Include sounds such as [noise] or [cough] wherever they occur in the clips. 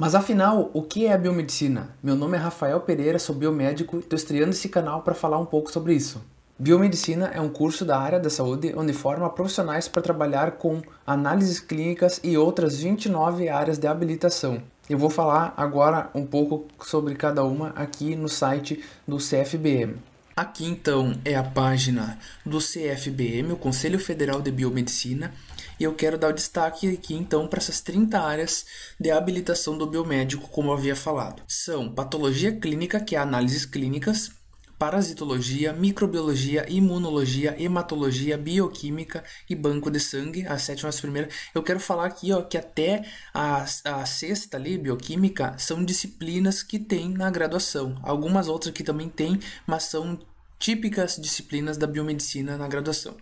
Mas afinal, o que é a biomedicina? Meu nome é Rafael Pereira, sou biomédico e estou estreando esse canal para falar um pouco sobre isso. Biomedicina é um curso da área da saúde onde forma profissionais para trabalhar com análises clínicas e outras 29 áreas de habilitação. Eu vou falar agora um pouco sobre cada uma aqui no site do CFBM. Aqui então é a página do CFBM, o Conselho Federal de Biomedicina, e eu quero dar o destaque aqui então para essas 30 áreas de habilitação do biomédico, como eu havia falado. São patologia clínica, que é análises clínicas, parasitologia, microbiologia, imunologia, hematologia, bioquímica e banco de sangue, a sétima e a Eu quero falar aqui ó, que até a, a sexta ali, bioquímica, são disciplinas que tem na graduação. Algumas outras que também tem, mas são típicas disciplinas da biomedicina na graduação.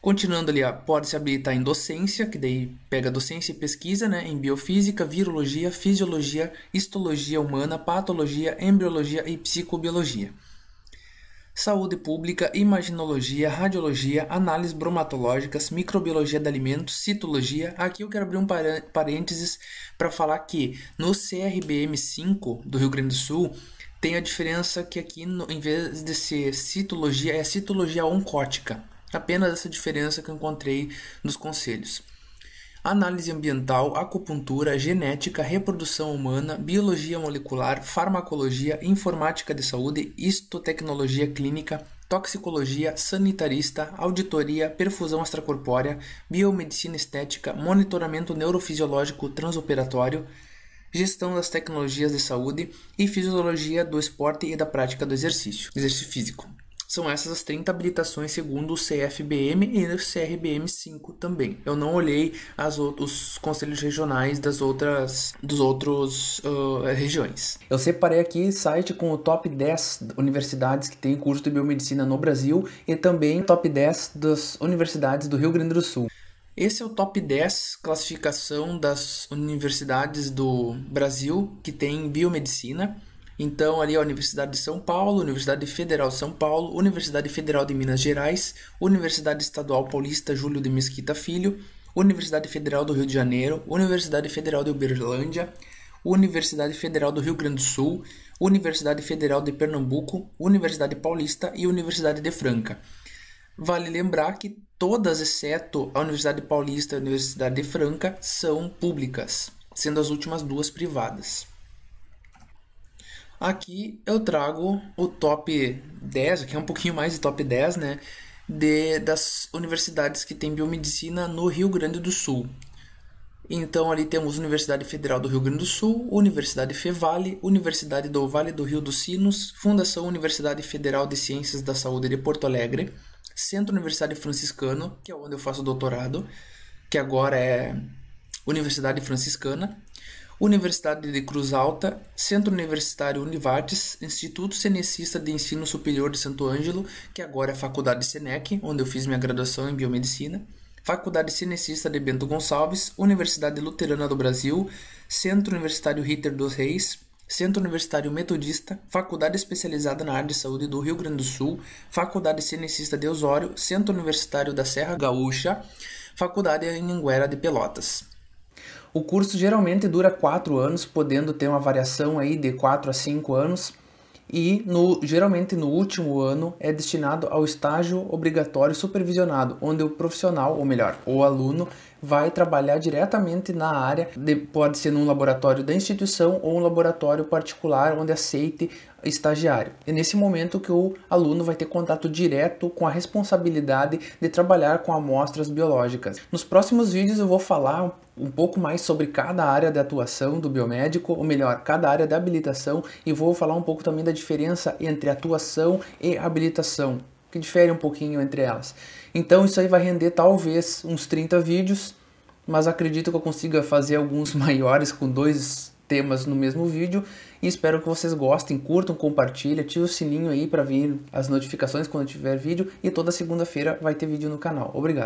Continuando ali, ó, pode se habilitar em docência, que daí pega docência e pesquisa, né? Em biofísica, virologia, fisiologia, histologia humana, patologia, embriologia e psicobiologia. Saúde pública, imaginologia, radiologia, análises bromatológicas, microbiologia de alimentos, citologia. Aqui eu quero abrir um parênteses para falar que no CRBM 5 do Rio Grande do Sul tem a diferença que aqui, no, em vez de ser citologia, é citologia oncótica Apenas essa diferença que eu encontrei nos conselhos. Análise ambiental, acupuntura, genética, reprodução humana, biologia molecular, farmacologia, informática de saúde, histotecnologia clínica, toxicologia, sanitarista, auditoria, perfusão extracorpórea, biomedicina estética, monitoramento neurofisiológico transoperatório, gestão das tecnologias de saúde e fisiologia do esporte e da prática do exercício, exercício físico. São essas as 30 habilitações segundo o CFBM e o CRBM 5 também. Eu não olhei as os conselhos regionais das outras dos outros uh, regiões. Eu separei aqui site com o top 10 universidades que têm curso de biomedicina no Brasil e também top 10 das universidades do Rio Grande do Sul. Esse é o top 10 classificação das universidades do Brasil que tem biomedicina. Então, ali a Universidade de São Paulo, Universidade Federal de São Paulo, Universidade Federal de Minas Gerais, Universidade Estadual Paulista Júlio de Mesquita Filho, Universidade Federal do Rio de Janeiro, Universidade Federal de Uberlândia, Universidade Federal do Rio Grande do Sul, Universidade Federal de Pernambuco, Universidade Paulista e Universidade de Franca. Vale lembrar que todas, exceto a Universidade Paulista e a Universidade de Franca, são públicas, sendo as últimas duas privadas. Aqui eu trago o top 10, aqui é um pouquinho mais de top 10, né? De, das universidades que tem biomedicina no Rio Grande do Sul. Então ali temos Universidade Federal do Rio Grande do Sul, Universidade Fevale, Universidade do Vale do Rio dos Sinos, Fundação Universidade Federal de Ciências da Saúde de Porto Alegre, Centro Universitário Franciscano, que é onde eu faço doutorado, que agora é Universidade Franciscana, Universidade de Cruz Alta, Centro Universitário Univates, Instituto Cenecista de Ensino Superior de Santo Ângelo, que agora é Faculdade Senec, onde eu fiz minha graduação em Biomedicina, Faculdade Cenecista de Bento Gonçalves, Universidade Luterana do Brasil, Centro Universitário Ritter dos Reis, Centro Universitário Metodista, Faculdade Especializada na Área de Saúde do Rio Grande do Sul, Faculdade Cenecista de Osório, Centro Universitário da Serra Gaúcha, Faculdade Anhanguera de Pelotas. O curso geralmente dura 4 anos, podendo ter uma variação aí de 4 a 5 anos, e no, geralmente no último ano é destinado ao estágio obrigatório supervisionado, onde o profissional, ou melhor, o aluno, vai trabalhar diretamente na área, de, pode ser num laboratório da instituição ou um laboratório particular onde aceite estagiário. É nesse momento que o aluno vai ter contato direto com a responsabilidade de trabalhar com amostras biológicas. Nos próximos vídeos eu vou falar um pouco mais sobre cada área de atuação do biomédico, ou melhor, cada área da habilitação, e vou falar um pouco também da diferença entre atuação e habilitação, que difere um pouquinho entre elas. Então isso aí vai render talvez uns 30 vídeos, mas acredito que eu consiga fazer alguns [laughs] maiores com dois temas no mesmo vídeo e espero que vocês gostem, curtam, compartilhem, ativem o sininho aí para vir as notificações quando tiver vídeo e toda segunda-feira vai ter vídeo no canal. Obrigado.